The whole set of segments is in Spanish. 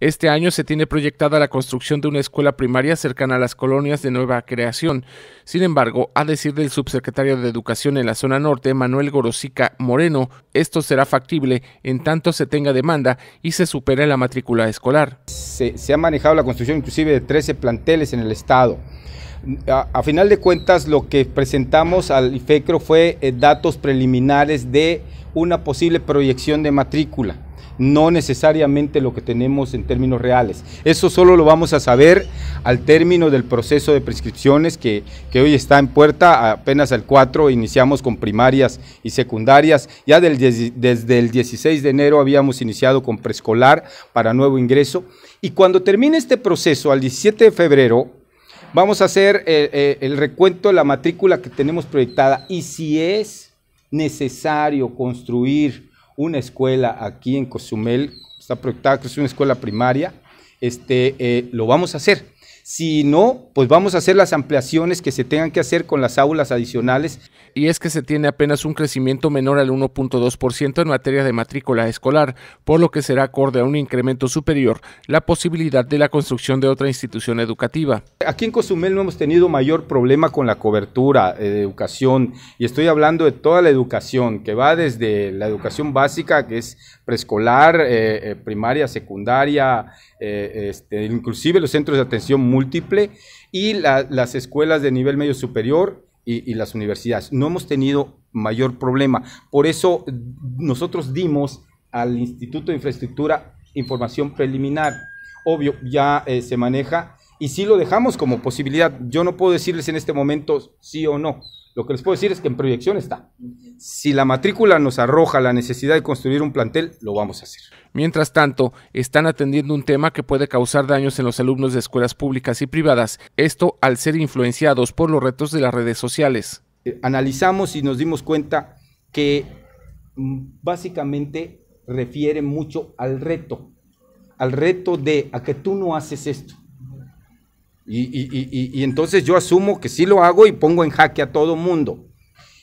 Este año se tiene proyectada la construcción de una escuela primaria cercana a las colonias de nueva creación. Sin embargo, a decir del subsecretario de Educación en la zona norte, Manuel Gorosica Moreno, esto será factible en tanto se tenga demanda y se supere la matrícula escolar. Se, ha manejado la construcción inclusive de 13 planteles en el estado. A, final de cuentas, lo que presentamos al IFECRO fue eh, datos preliminares de una posible proyección de matrícula no necesariamente lo que tenemos en términos reales. Eso solo lo vamos a saber al término del proceso de prescripciones que, hoy está en puerta, apenas al 4 iniciamos con primarias y secundarias, ya del, desde el 16 de enero habíamos iniciado con preescolar para nuevo ingreso y cuando termine este proceso al 17 de febrero, Vamos a hacer el, eh, eh, el recuento de la matrícula que tenemos proyectada y si es necesario construir una escuela aquí en Cozumel, está proyectada que es una escuela primaria, este, eh, lo vamos a hacer. Si no, pues vamos a hacer las ampliaciones que se tengan que hacer con las aulas adicionales. Y es que se tiene apenas un crecimiento menor al 1.2% en materia de matrícula escolar, por lo que será acorde a un incremento superior la posibilidad de la construcción de otra institución educativa. Aquí en Cozumel no hemos tenido mayor problema con la cobertura eh, de educación y estoy hablando de toda la educación que va desde la educación básica, que es preescolar, eh, eh, primaria, secundaria, eh, este, inclusive los centros de atención múltiple y las escuelas de nivel medio superior y, las universidades. No hemos tenido mayor problema. Por eso nosotros dimos al Instituto de Infraestructura información preliminar. Obvio, ya eh, se maneja y si lo dejamos como posibilidad. Yo no puedo decirles en este momento sí o no, lo que les puedo decir es que en proyección está. Si la matrícula nos arroja la necesidad de construir un plantel, lo vamos a hacer. Mientras tanto, están atendiendo un tema que puede causar daños en los alumnos de escuelas públicas y privadas, esto al ser influenciados por los retos de las redes sociales. Eh, analizamos y nos dimos cuenta que mm, básicamente refiere mucho al reto, al reto de a que tú no haces esto, y, entonces yo asumo que sí lo hago y pongo en jaque a todo mundo.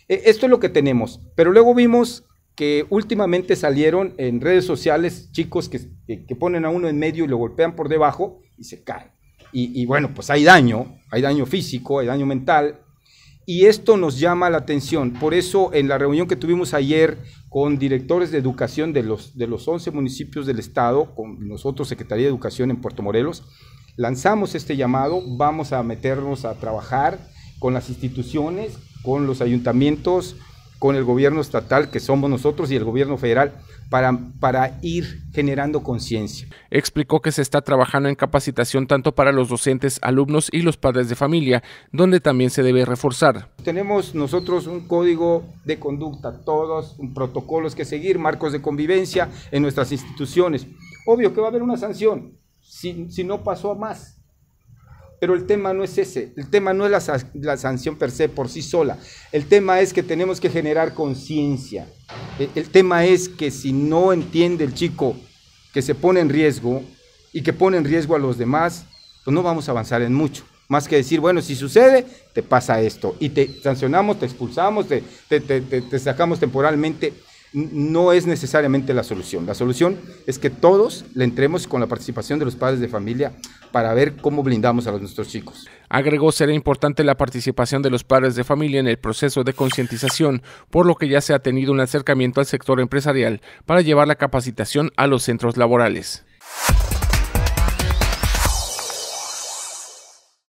E, esto es lo que tenemos. Pero luego vimos que últimamente salieron en redes sociales chicos que, ponen a uno en medio y lo golpean por debajo y se cae. Y, bueno, pues hay daño, hay daño físico, hay daño mental. Y esto nos llama la atención. Por eso en la reunión que tuvimos ayer con directores de educación de los, de los 11 municipios del estado, con nosotros, Secretaría de Educación en Puerto Morelos, lanzamos este llamado, vamos a meternos a trabajar con las instituciones, con los ayuntamientos, con el gobierno estatal, que somos nosotros, y el gobierno federal, para, para ir generando conciencia. Explicó que se está trabajando en capacitación tanto para los docentes, alumnos y los padres de familia, donde también se debe reforzar. Tenemos nosotros un código de conducta, todos protocolos que seguir, marcos de convivencia en nuestras instituciones. Obvio que va a haber una sanción, si, no pasó a más. Pero el tema no es ese, el tema no es la, sanción per se por sí sola, el tema es que tenemos que generar conciencia, e, el, tema es que si no entiende el chico que se pone en riesgo y que pone en riesgo a los demás, pues no vamos a avanzar en mucho, más que decir, bueno, si sucede, te pasa esto, y te sancionamos, te expulsamos, te sacamos temporalmente, no es necesariamente la solución. La solución es que todos le entremos con la participación de los padres de familia para ver cómo blindamos a nuestros chicos. Agregó será importante la participación de los padres de familia en el proceso de concientización, por lo que ya se ha tenido un acercamiento al sector empresarial para llevar la capacitación a los centros laborales.